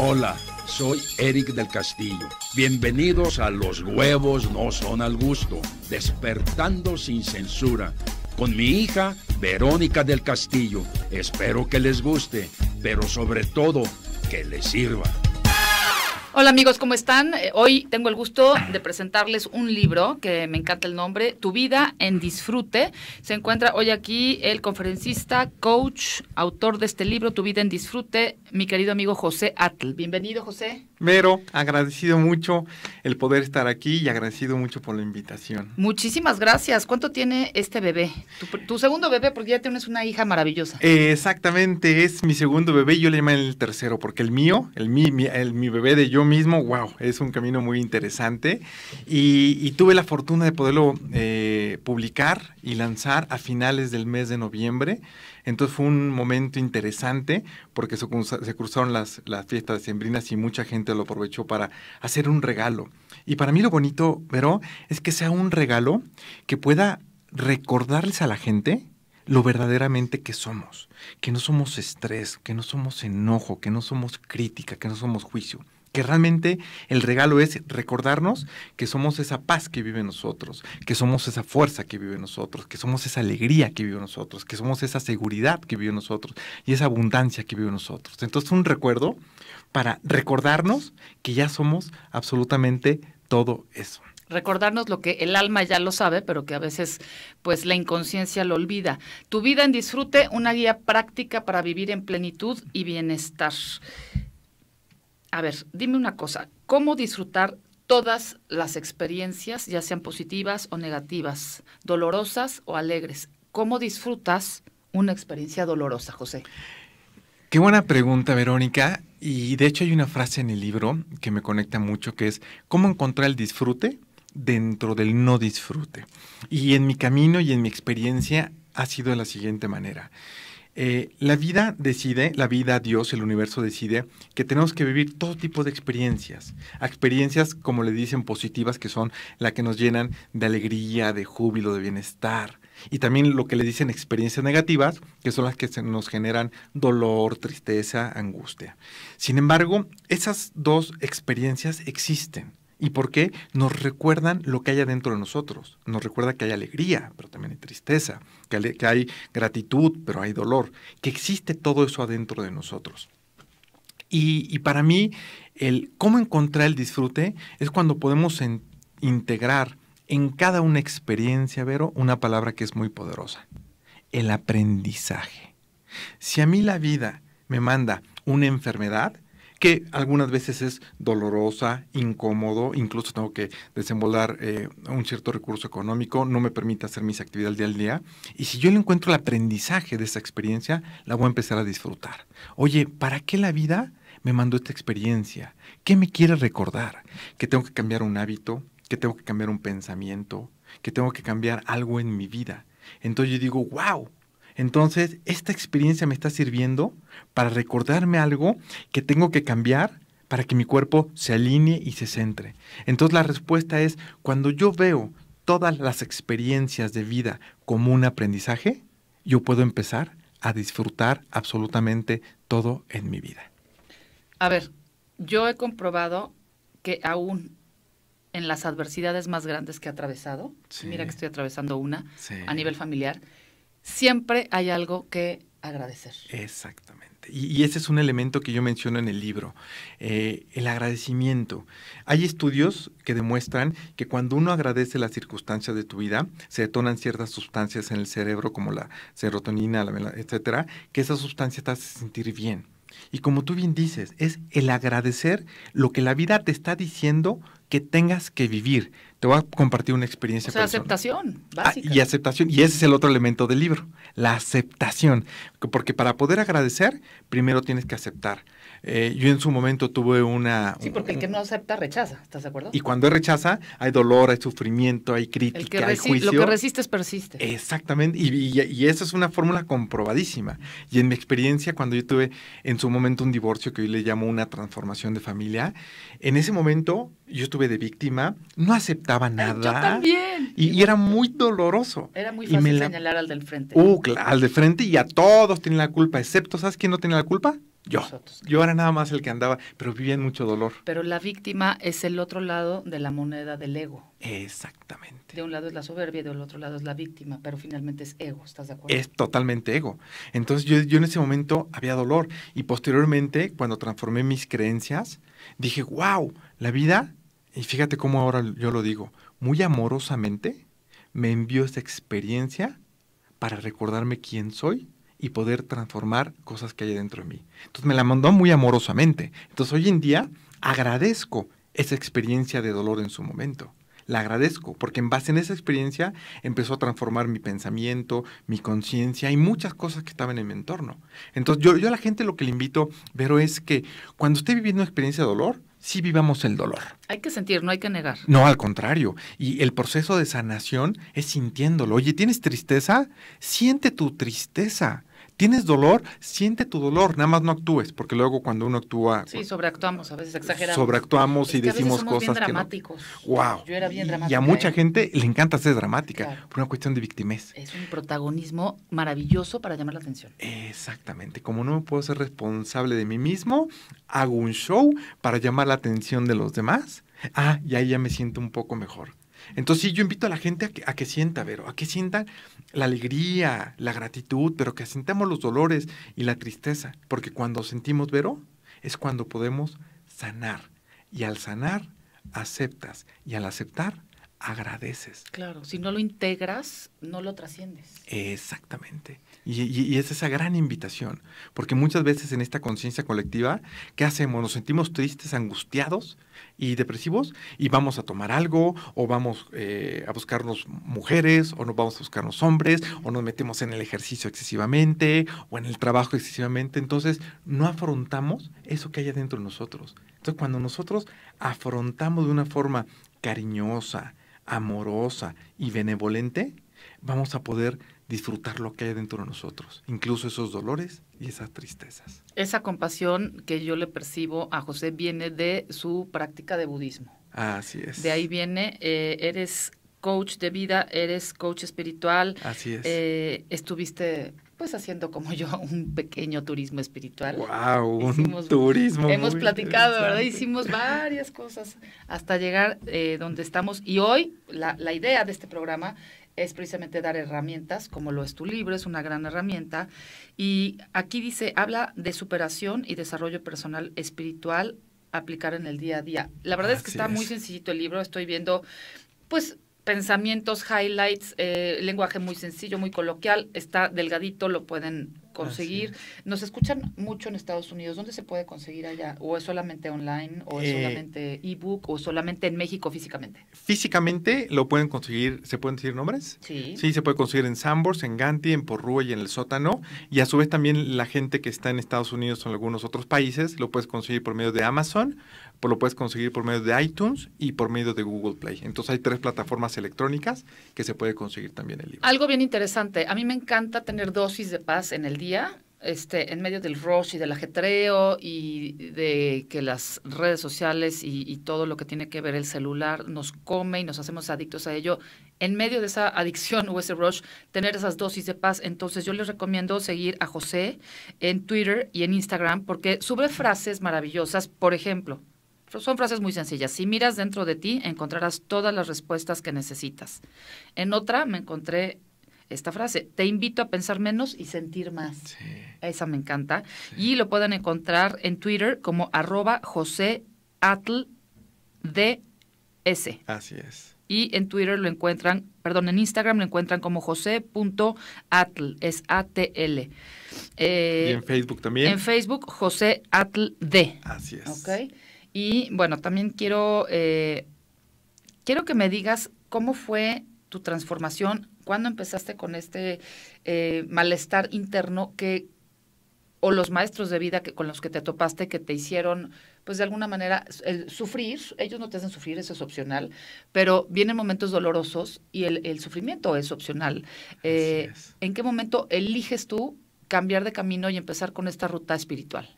Hola, soy Eric del Castillo. Bienvenidos a Los huevos no son al gusto, despertando sin censura, con mi hija Verónica del Castillo. Espero que les guste, pero sobre todo que les sirva. Hola amigos, ¿cómo están? Eh, hoy tengo el gusto de presentarles un libro que me encanta el nombre, Tu vida en disfrute. Se encuentra hoy aquí el conferencista, coach, autor de este libro, Tu vida en disfrute, mi querido amigo José Atl. Bienvenido, José. Pero agradecido mucho el poder estar aquí y agradecido mucho por la invitación. Muchísimas gracias. ¿Cuánto tiene este bebé? Tu, segundo bebé, porque ya tienes una hija maravillosa. Eh, exactamente, es mi segundo bebé. Yo le llamé el tercero, porque el mío, el mi, el, mi bebé de yo mismo, wow, es un camino muy interesante. Y, tuve la fortuna de poderlo eh, publicar y lanzar a finales del mes de noviembre. Entonces fue un momento interesante porque se, cruzaron las, fiestas fiestas sembrinas y mucha gente lo aprovechó para hacer un regalo. Y para mí lo bonito, Vero, es que sea un regalo que pueda recordarles a la gente lo verdaderamente que somos, que no somos estrés, que no somos enojo, que no somos crítica, que no somos juicio que realmente el regalo es recordarnos que somos esa paz que vive en nosotros, que somos esa fuerza que vive en nosotros, que somos esa alegría que vive en nosotros, que somos esa seguridad que vive en nosotros y esa abundancia que vive en nosotros. Entonces un recuerdo para recordarnos que ya somos absolutamente todo eso recordarnos lo que el alma ya lo sabe, pero que a veces pues la inconsciencia lo olvida. Tu vida en disfrute, una guía práctica para vivir en plenitud y bienestar a ver, dime una cosa, ¿cómo disfrutar todas las experiencias, ya sean positivas o negativas, dolorosas o alegres? ¿Cómo disfrutas una experiencia dolorosa, José? Qué buena pregunta, Verónica. Y de hecho hay una frase en el libro que me conecta mucho, que es, ¿cómo encontrar el disfrute dentro del no disfrute? Y en mi camino y en mi experiencia ha sido de la siguiente manera. Eh, la vida decide, la vida, Dios, el universo decide que tenemos que vivir todo tipo de experiencias. Experiencias, como le dicen, positivas, que son las que nos llenan de alegría, de júbilo, de bienestar. Y también lo que le dicen experiencias negativas, que son las que nos generan dolor, tristeza, angustia. Sin embargo, esas dos experiencias existen. ¿Y por qué? Nos recuerdan lo que hay adentro de nosotros. Nos recuerda que hay alegría, pero también hay tristeza, que, hay gratitud, pero hay dolor, que existe todo eso adentro de nosotros. Y, para mí, el cómo encontrar el disfrute es cuando podemos integrar en cada una experiencia, Vero, una palabra que es muy poderosa, el aprendizaje. Si a mí la vida me manda una enfermedad, que algunas veces es dolorosa, incómodo, incluso tengo que desembolar eh, un cierto recurso económico, no me permite hacer mis actividades día al día. Y si yo le encuentro el aprendizaje de esa experiencia, la voy a empezar a disfrutar. Oye, ¿para qué la vida me mandó esta experiencia? ¿Qué me quiere recordar? Que tengo que cambiar un hábito, que tengo que cambiar un pensamiento, que tengo que cambiar algo en mi vida. Entonces yo digo, wow, entonces, esta experiencia me está sirviendo para recordarme algo que tengo que cambiar para que mi cuerpo se alinee y se centre. Entonces la respuesta es, cuando yo veo todas las experiencias de vida como un aprendizaje, yo puedo empezar a disfrutar absolutamente todo en mi vida. A ver, yo he comprobado que aún en las adversidades más grandes que he atravesado, mira que estoy atravesando una a nivel familiar, siempre hay algo que agradecer. Exactamente. Y, ese es un elemento que yo menciono en el libro, eh, el agradecimiento. Hay estudios que demuestran que cuando uno agradece las circunstancias de tu vida, se detonan ciertas sustancias en el cerebro, como la serotonina, la, etcétera, que esa sustancia te hace sentir bien. Y como tú bien dices, es el agradecer lo que la vida te está diciendo que tengas que vivir, te voy a compartir una experiencia. O sea, aceptación, ah, y aceptación, y ese es el otro elemento del libro, la aceptación. Porque para poder agradecer, primero tienes que aceptar eh, yo en su momento tuve una... Sí, porque el que no acepta rechaza, ¿estás de acuerdo? Y cuando rechaza, hay dolor, hay sufrimiento, hay crítica, hay juicio. Lo que resistes persiste. Exactamente, y, esa es una fórmula comprobadísima. Y en mi experiencia, cuando yo tuve en su momento un divorcio, que hoy le llamo una transformación de familia, en ese momento yo estuve de víctima, no aceptaba nada. Yo también. Y, era muy doloroso. Era muy fácil señalar al del frente. Uh, al del frente y a todos tienen la culpa, excepto, ¿sabes quién no tiene la culpa? Yo. Yo era nada más el que andaba, pero vivía en mucho dolor. Pero la víctima es el otro lado de la moneda del ego. Exactamente. De un lado es la soberbia y del otro lado es la víctima, pero finalmente es ego, ¿estás de acuerdo? Es totalmente ego. Entonces yo, yo en ese momento había dolor y posteriormente cuando transformé mis creencias, dije, wow, la vida, y fíjate cómo ahora yo lo digo, muy amorosamente me envió esta experiencia para recordarme quién soy y poder transformar cosas que hay dentro de mí. Entonces me la mandó muy amorosamente. Entonces hoy en día agradezco esa experiencia de dolor en su momento. La agradezco porque en base en esa experiencia empezó a transformar mi pensamiento, mi conciencia y muchas cosas que estaban en mi entorno. Entonces yo, yo a la gente lo que le invito, pero es que cuando esté viviendo una experiencia de dolor, sí vivamos el dolor. Hay que sentir, no hay que negar. No, al contrario. Y el proceso de sanación es sintiéndolo. Oye, ¿tienes tristeza? Siente tu tristeza. ¿Tienes dolor? Siente tu dolor, nada más no actúes, porque luego cuando uno actúa... Sí, sobreactuamos, a veces exageramos. Sobreactuamos y decimos cosas bien dramáticos. ¡Wow! Yo era bien Y a mucha ¿eh? gente le encanta ser dramática, por una cuestión de victimez. Es un protagonismo maravilloso para llamar la atención. Exactamente. Como no me puedo ser responsable de mí mismo, hago un show para llamar la atención de los demás. Ah, y ahí ya me siento un poco mejor. Entonces sí, yo invito a la gente a que, sienta, Vero, a que sienta la alegría, la gratitud, pero que sintamos los dolores y la tristeza, porque cuando sentimos, Vero, es cuando podemos sanar. Y al sanar, aceptas. Y al aceptar, agradeces. Claro, si no lo integras, no lo trasciendes. Exactamente. Y, es esa gran invitación, porque muchas veces en esta conciencia colectiva, ¿qué hacemos? Nos sentimos tristes, angustiados y depresivos y vamos a tomar algo o vamos eh, a buscarnos mujeres o nos vamos a buscarnos hombres o nos metemos en el ejercicio excesivamente o en el trabajo excesivamente. Entonces, no afrontamos eso que hay adentro de nosotros. Entonces, cuando nosotros afrontamos de una forma cariñosa, amorosa y benevolente, vamos a poder disfrutar lo que hay dentro de nosotros, incluso esos dolores y esas tristezas. Esa compasión que yo le percibo a José viene de su práctica de budismo. Así es. De ahí viene, eh, eres coach de vida, eres coach espiritual. Así es. Eh, estuviste pues haciendo como yo un pequeño turismo espiritual. ¡Wow! Hicimos, un turismo. Hemos platicado, ¿verdad? Hicimos varias cosas hasta llegar eh, donde estamos. Y hoy la, idea de este programa es precisamente dar herramientas, como lo es tu libro, es una gran herramienta. Y aquí dice, habla de superación y desarrollo personal espiritual aplicar en el día a día. La verdad es que está muy sencillito el libro, estoy viendo, pues pensamientos, highlights, eh, lenguaje muy sencillo, muy coloquial, está delgadito, lo pueden conseguir. Nos escuchan mucho en Estados Unidos. ¿Dónde se puede conseguir allá? ¿O es solamente online? ¿O es eh, solamente ebook? ¿O solamente en México físicamente? Físicamente lo pueden conseguir. ¿Se pueden decir nombres? Sí. Sí, se puede conseguir en Sambors, en Ganti, en Porrúa y en el sótano. Y a su vez también la gente que está en Estados Unidos o en algunos otros países lo puedes conseguir por medio de Amazon pues lo puedes conseguir por medio de iTunes y por medio de Google Play. Entonces hay tres plataformas electrónicas que se puede conseguir también el libro. Algo bien interesante. A mí me encanta tener dosis de paz en el día. Este, en medio del rush y del ajetreo y de que las redes sociales y, y, todo lo que tiene que ver el celular nos come y nos hacemos adictos a ello, en medio de esa adicción o ese rush, tener esas dosis de paz. Entonces yo les recomiendo seguir a José en Twitter y en Instagram porque sube frases maravillosas, por ejemplo. Son frases muy sencillas. Si miras dentro de ti, encontrarás todas las respuestas que necesitas. En otra me encontré esta frase, te invito a pensar menos y sentir más. Esa me encanta. Y lo pueden encontrar en Twitter como arroba José Atl Así es. Y en Twitter lo encuentran, perdón, en Instagram lo encuentran como José.atl es ATL. l y en eh, Facebook también. En Facebook, José Atl D. Así es. Y bueno, también quiero, eh, quiero que me digas cómo fue tu transformación, cuándo empezaste con este eh, malestar interno que o los maestros de vida que, con los que te topaste que te hicieron, pues de alguna manera, sufrir, ellos no te hacen sufrir, eso es opcional, pero vienen momentos dolorosos y el, sufrimiento es opcional. Eh, ¿En qué momento eliges tú cambiar de camino y empezar con esta ruta espiritual?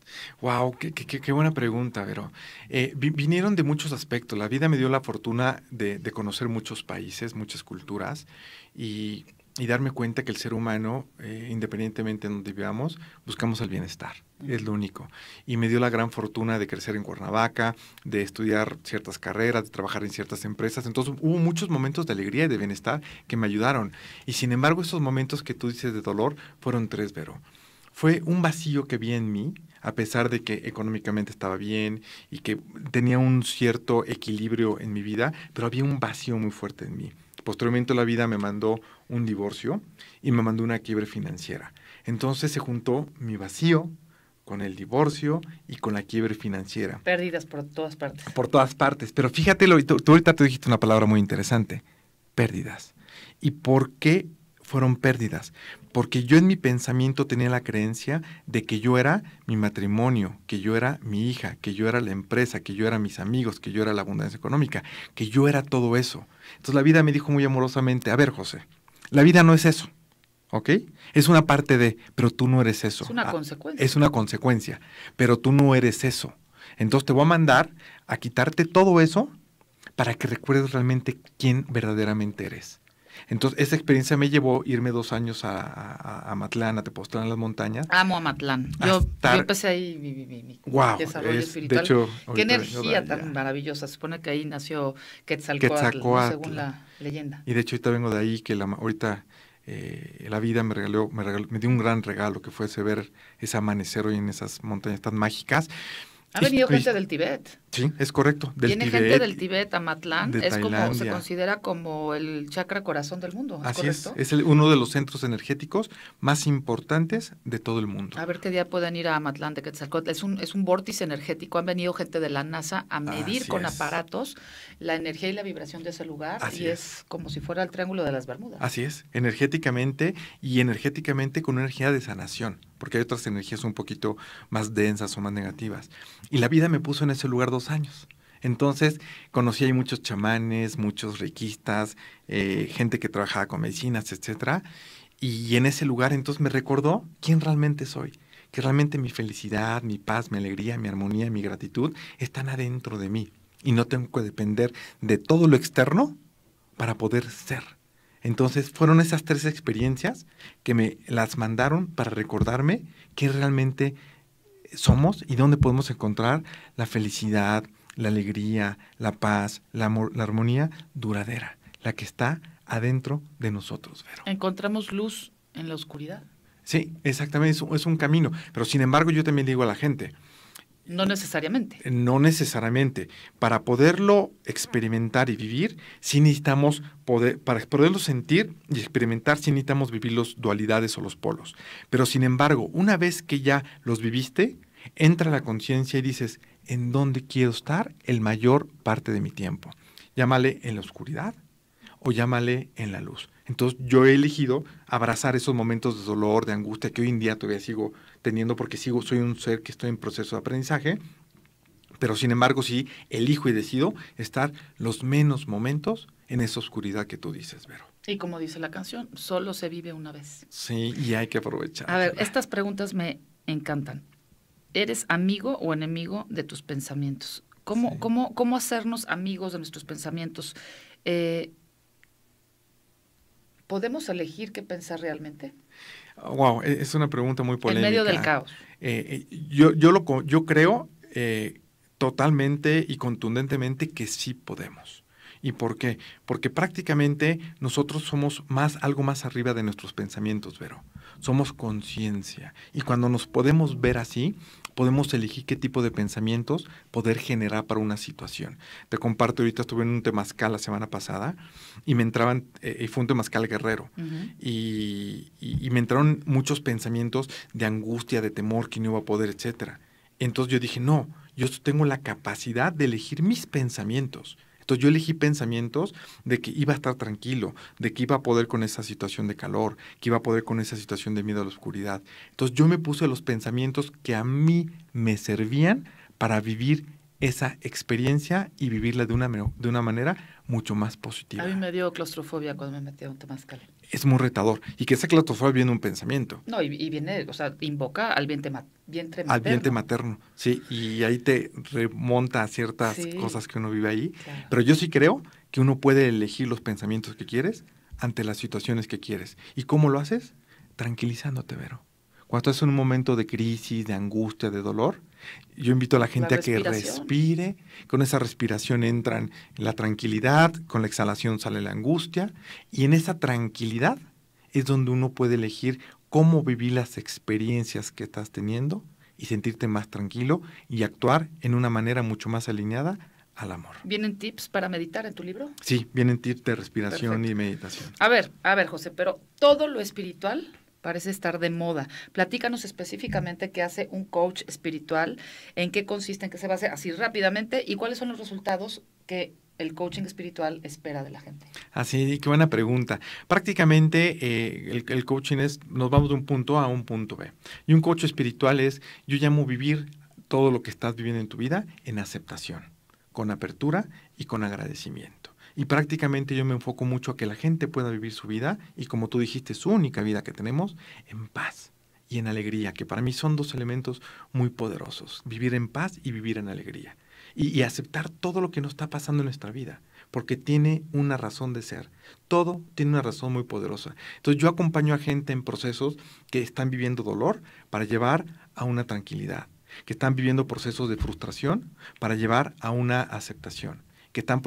Wow, qué, buena pregunta, Vero. Eh, vinieron de muchos aspectos. La vida me dio la fortuna de conocer muchos países, muchas culturas, y y darme cuenta que el ser humano, eh, independientemente de donde vivamos, buscamos el bienestar, es lo único. Y me dio la gran fortuna de crecer en Cuernavaca, de estudiar ciertas carreras, de trabajar en ciertas empresas. Entonces hubo muchos momentos de alegría y de bienestar que me ayudaron. Y sin embargo, esos momentos que tú dices de dolor fueron tres, Vero. Fue un vacío que vi en mí, a pesar de que económicamente estaba bien y que tenía un cierto equilibrio en mi vida, pero había un vacío muy fuerte en mí Posteriormente la vida me mandó un divorcio y me mandó una quiebre financiera. Entonces se juntó mi vacío con el divorcio y con la quiebre financiera. Pérdidas por todas partes. Por todas partes. Pero fíjate, tú, tú ahorita te dijiste una palabra muy interesante, pérdidas. ¿Y por qué fueron pérdidas, porque yo en mi pensamiento tenía la creencia de que yo era mi matrimonio, que yo era mi hija, que yo era la empresa, que yo era mis amigos, que yo era la abundancia económica, que yo era todo eso. Entonces la vida me dijo muy amorosamente, a ver José, la vida no es eso. ¿Ok? Es una parte de, pero tú no eres eso. Es una ah, consecuencia. Es una consecuencia, pero tú no eres eso. Entonces te voy a mandar a quitarte todo eso para que recuerdes realmente quién verdaderamente eres. Entonces, esa experiencia me llevó irme dos años a, a Matlán, a Tepoztlán, en las montañas. Amo a Matlán. Yo, empecé ahí mi, wow, desarrollo De hecho, Qué energía tan maravillosa. Se supone que ahí nació Quetzalcóatl, según la leyenda. Y de hecho, ahorita vengo de ahí, que la, ahorita eh, la vida me regaló, me regaló, me dio un gran regalo, que fue ese ver ese amanecer hoy en esas montañas tan mágicas. Ha venido este gente del Tibet. Sí, es correcto. Viene gente del Tibet a Matlán. es como, se considera como el chakra corazón del mundo. Así es. Es uno de los centros energéticos más importantes de todo el mundo. A ver qué día pueden ir a Matlán de Quetzalcóatl. Es un, es vórtice energético. Han venido gente de la NASA a medir con aparatos la energía y la vibración de ese lugar. y es. como si fuera el Triángulo de las Bermudas. Así es. Energéticamente y energéticamente con energía de sanación porque hay otras energías un poquito más densas o más negativas. Y la vida me puso en ese lugar dos años. Entonces conocí ahí muchos chamanes, muchos riquistas, eh, gente que trabajaba con medicinas, etc. Y en ese lugar entonces me recordó quién realmente soy, que realmente mi felicidad, mi paz, mi alegría, mi armonía, mi gratitud están adentro de mí y no tengo que depender de todo lo externo para poder ser. Entonces fueron esas tres experiencias que me las mandaron para recordarme qué realmente somos y dónde podemos encontrar la felicidad, la alegría, la paz, la, amor, la armonía duradera, la que está adentro de nosotros. Encontramos luz en la oscuridad. Sí, exactamente, es un camino. Pero sin embargo yo también digo a la gente, no necesariamente. Eh, no necesariamente. Para poderlo experimentar y vivir, sí necesitamos poder, para poderlo sentir y experimentar, sí necesitamos vivir las dualidades o los polos. Pero sin embargo, una vez que ya los viviste, entra la conciencia y dices, ¿en dónde quiero estar el mayor parte de mi tiempo? Llámale en la oscuridad o llámale en la luz. Entonces yo he elegido abrazar esos momentos de dolor, de angustia que hoy en día todavía sigo teniendo porque sigo, soy un ser que estoy en proceso de aprendizaje, pero sin embargo sí elijo y decido estar los menos momentos en esa oscuridad que tú dices, Vero. Y como dice la canción, solo se vive una vez. Sí, y hay que aprovechar. A ver, estas preguntas me encantan. ¿Eres amigo o enemigo de tus pensamientos? ¿Cómo, cómo, cómo hacernos amigos de nuestros pensamientos? Eh, ¿podemos elegir qué pensar realmente? Wow, e-, es una pregunta muy polémica. En medio del caos. Eh, eh, yo, lo, yo creo eh, totalmente y contundentemente que sí podemos. ¿Y por qué? Porque prácticamente nosotros somos más, algo más arriba de nuestros pensamientos, Vero. Somos conciencia. Y cuando nos podemos ver así, podemos elegir qué tipo de pensamientos poder generar para una situación. Te comparto, ahorita estuve en un temazcal la semana pasada y me entraban, y eh, eh, fue un temazcal guerrero, y, me entraron muchos pensamientos de angustia, de temor, que no iba a poder, etcétera. Entonces yo dije, no, yo tengo la capacidad de elegir mis pensamientos. Entonces yo elegí pensamientos de que iba a estar tranquilo, de que iba a poder con esa situación de calor, que iba a poder con esa situación de miedo a la oscuridad. Entonces yo me puse los pensamientos que a mí me servían para vivir esa experiencia y vivirla de una, de una manera mucho más positiva. A mí me dio claustrofobia cuando me metí a un es muy retador y que esa claustrofobia viene un pensamiento. No, y, viene, o sea, invoca al vientre, materno. Al vientre materno, sí, y ahí te remonta a ciertas cosas que uno vive ahí. Pero yo sí creo que uno puede elegir los pensamientos que quieres ante las situaciones que quieres. ¿Y cómo lo haces? Tranquilizándote, Vero. Cuando es un momento de crisis, de angustia, de dolor, yo invito a la gente a que respire. Con esa respiración entran la tranquilidad, con la exhalación sale la angustia. Y en esa tranquilidad es donde uno puede elegir cómo vivir las experiencias que estás teniendo y sentirte más tranquilo y actuar en una manera mucho más alineada al amor. ¿Vienen tips para meditar en tu libro? Sí, vienen tips de respiración y meditación. A ver, a ver, José, pero todo lo espiritual Parece estar de moda. Platícanos específicamente qué hace un coach espiritual, en qué consiste, en qué se base, así rápidamente, y cuáles son los resultados que el coaching espiritual espera de la gente? Así, qué buena pregunta. Prácticamente eh, el, el, coaching es, nos vamos de un punto A a un punto B. Y un coach espiritual es, yo llamo vivir todo lo que estás viviendo en tu vida en aceptación, con apertura y con agradecimiento. Y prácticamente yo me enfoco mucho a que la gente pueda vivir su vida y como tú dijiste, su única vida que tenemos, en paz y en alegría, que para mí son dos elementos muy poderosos, vivir en paz y vivir en alegría. Y, y aceptar todo lo que nos está pasando en nuestra vida, porque tiene una razón de ser. Todo tiene una razón muy poderosa. Entonces yo acompaño a gente en procesos que están viviendo dolor para llevar a una tranquilidad, que están viviendo procesos de frustración para llevar a una aceptación que están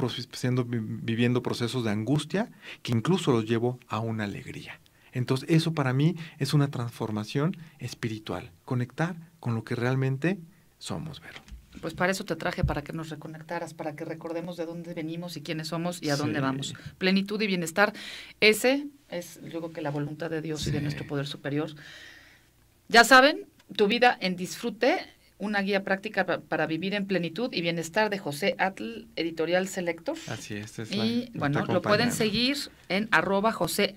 viviendo procesos de angustia que incluso los llevo a una alegría. Entonces eso para mí es una transformación espiritual, conectar con lo que realmente somos, Vero. Pues para eso te traje, para que nos reconectaras, para que recordemos de dónde venimos y quiénes somos y a dónde vamos. Plenitud y bienestar, ese es yo que la voluntad de Dios y de nuestro poder superior. Ya saben, tu vida en disfrute una guía práctica para vivir en plenitud y bienestar de José Atl, editorial Selector. Así es, es Y bueno, lo pueden seguir en arroba José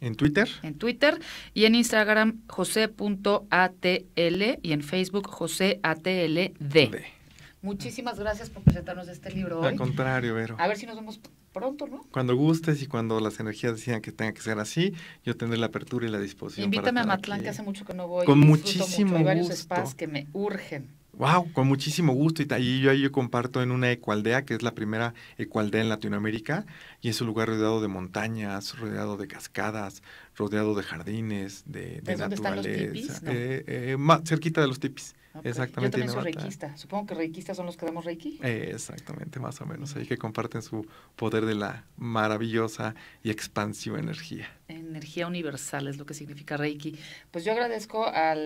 En Twitter. En Twitter y en Instagram jose.atl y en Facebook joseatld. Muchísimas gracias por presentarnos este libro. Al contrario, Vero. A ver si nos vemos pronto, ¿no? Cuando gustes y cuando las energías decían que tenga que ser así, yo tendré la apertura y la disposición. Invítame a Matlán, que hace mucho que no voy. Con muchísimo Hay varios spas que me urgen. Wow, con muchísimo gusto. Y, yo ahí yo comparto en una ecualdea, que es la primera ecualdea en Latinoamérica, y es un lugar rodeado de montañas, rodeado de cascadas, rodeado de jardines, de, de naturaleza. Están los tipis, eh, eh, más cerquita de los tipis. Ah, exactamente. Yo también soy Supongo que reikistas son los que damos reiki. exactamente, más o menos. Ahí que comparten su poder de la maravillosa y expansiva energía. Energía universal es lo que significa reiki. Pues yo agradezco a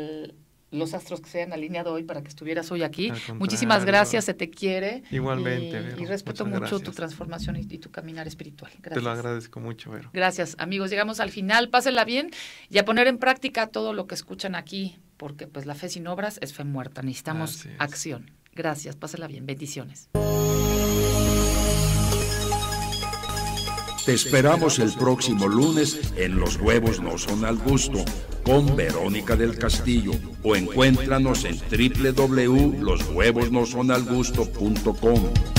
los astros que se han alineado hoy para que estuvieras hoy aquí. Muchísimas gracias, se te quiere. Igualmente. Y, y respeto mucho tu transformación y, tu caminar espiritual. Gracias. Te lo agradezco mucho, Vero. Gracias, amigos. Llegamos al final. Pásenla bien y a poner en práctica todo lo que escuchan aquí porque pues la fe sin obras es fe muerta, necesitamos acción. Gracias, pásala bien, bendiciones. Te esperamos el próximo lunes en Los Huevos No Son al Gusto con Verónica del Castillo o encuéntranos en www.loshuevosnosonaLgusto.com.